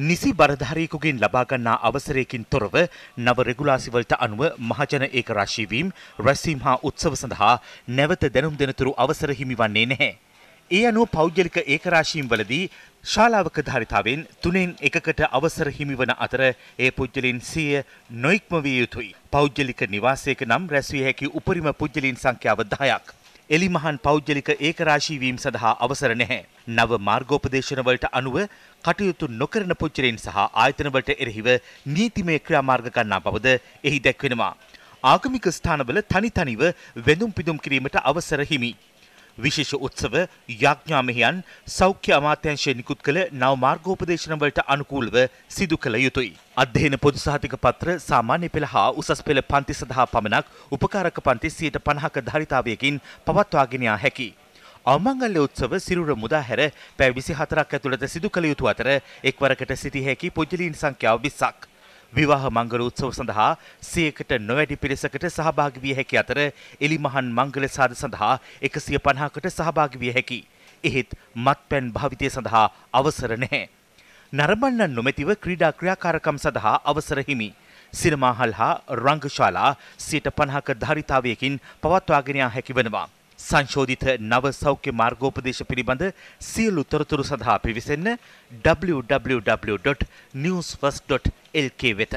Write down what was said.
නිසි බරධාරයෙකුගෙන් ලබාගන්නා අවසරයකින් තොරව නව රෙගුලාසිවලට අනුව මහජන ඒක රශීවීම් රැස්වීම් හා උත්සව සඳහා නැවත දැනුම් දෙනතුරු අවසර හිමිවන්නේ නැහැ. ඒ අනුව පෞද්ගලික ඒකරාශීම් වලදී ශාලාවක ධාරිතාවෙන් තුනෙන් එකකට අවසර හිමිවන අතර ඒ පුද්ගලින් සිය නොයික්ම විය යුතුයි. පෞද්ගලික නිවාසයක නම් රැස්විය හැකි උපරිම පුද්ගලින් සංඛ්‍යාව දහයක්. එලිමහන් පෞද්ගලික ඒකරාශී වීම සඳහා අවසර නැහැ. නව මාර්ගෝපදේශනවලට අනුව කටයුතු නොකරන පුච්චරයින් සහ ආයතනවලට එරෙහිව නීතිමය ක්‍රියාමාර්ග ගන්නා බවද එහි දැක්වෙනවා. ආගමික ස්ථානවල තනි තනිව වෙඳුම් පිදුම් කිරීමට අවසර හිමි. විශේෂ උත්සව යාඥාමෙහියන් සෞඛ්‍ය අමාත්‍යංශය නිකුත් කළ නව මාර්ගෝපදේශනවලට අනුකූලව සිදු කළ යුතුයි. අධ්‍යයන පොදු සහතික පත්‍ර සාමාන්‍ය පෙළ හා උසස් පෙළ පන්ති සඳහා පමණක් උපකාරක පන්ති සියයට පණහක ධරිතාවයකින් පවත්වාගෙන යා හැකි. අවමංගල්‍ය උත්සව සිරුර මුදා හැර පැය විසි හතරක් ඇතුළත සිදු කළ යුතු අතර එක්වරකට සිටි හැකි පුජලීන් සංඛ්‍යාව විස්සක්. විවාහ මංගල උත්සව සඳහා සියකට නොවැඩි පිරිසකට සහභාගි විය හැකි අතර එලිමහන් මංගල සාද සඳහා එකසිය පණහකට සහභාගි විය හැකි. එහෙත් මත්පැන් භාවිතය සඳහා අවසර නැහැ. නරඹන්නන් නොමැතිව ක්‍රීඩා ක්‍රියාකාරකම් සඳහා අවසර හිමි. සිනමාහල් හා රංගශාලා සියට පණහක ධාරිතාවයකින් පවත්වාගෙන හැකි වෙනවා. සංශෝධිත නව සෞඛ්‍ය මාර්ගෝපදේශ පිළිබඳ සියලු තොරතුරු සඳහා පිවිසෙන්න www.newsfirst.lk වෙත